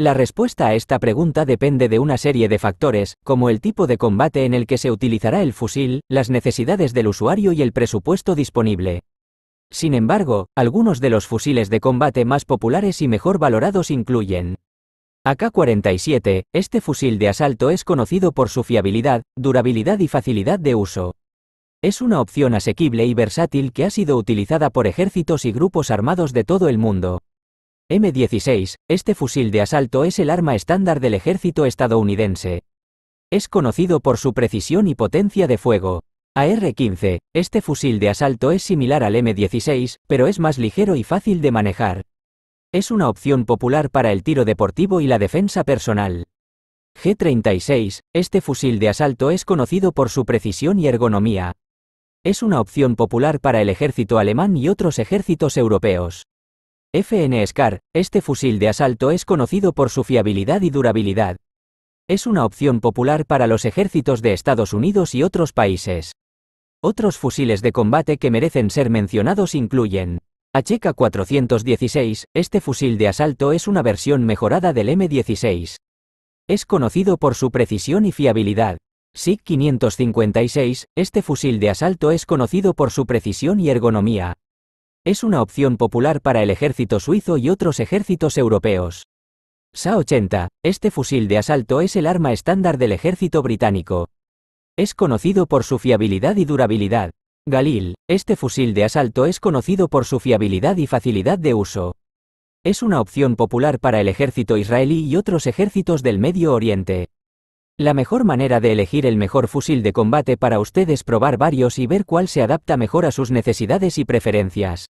La respuesta a esta pregunta depende de una serie de factores, como el tipo de combate en el que se utilizará el fusil, las necesidades del usuario y el presupuesto disponible. Sin embargo, algunos de los fusiles de combate más populares y mejor valorados incluyen AK-47, este fusil de asalto es conocido por su fiabilidad, durabilidad y facilidad de uso. Es una opción asequible y versátil que ha sido utilizada por ejércitos y grupos armados de todo el mundo. M16, este fusil de asalto es el arma estándar del ejército estadounidense. Es conocido por su precisión y potencia de fuego. AR-15, este fusil de asalto es similar al M16, pero es más ligero y fácil de manejar. Es una opción popular para el tiro deportivo y la defensa personal. G36, este fusil de asalto es conocido por su precisión y ergonomía. Es una opción popular para el ejército alemán y otros ejércitos europeos. FN SCAR, este fusil de asalto es conocido por su fiabilidad y durabilidad. Es una opción popular para los ejércitos de Estados Unidos y otros países. Otros fusiles de combate que merecen ser mencionados incluyen HK-416, este fusil de asalto es una versión mejorada del M16. Es conocido por su precisión y fiabilidad. SIG-556, este fusil de asalto es conocido por su precisión y ergonomía. Es una opción popular para el ejército suizo y otros ejércitos europeos. SA-80, este fusil de asalto es el arma estándar del ejército británico. Es conocido por su fiabilidad y durabilidad. Galil, este fusil de asalto es conocido por su fiabilidad y facilidad de uso. Es una opción popular para el ejército israelí y otros ejércitos del Medio Oriente. La mejor manera de elegir el mejor fusil de combate para usted es probar varios y ver cuál se adapta mejor a sus necesidades y preferencias.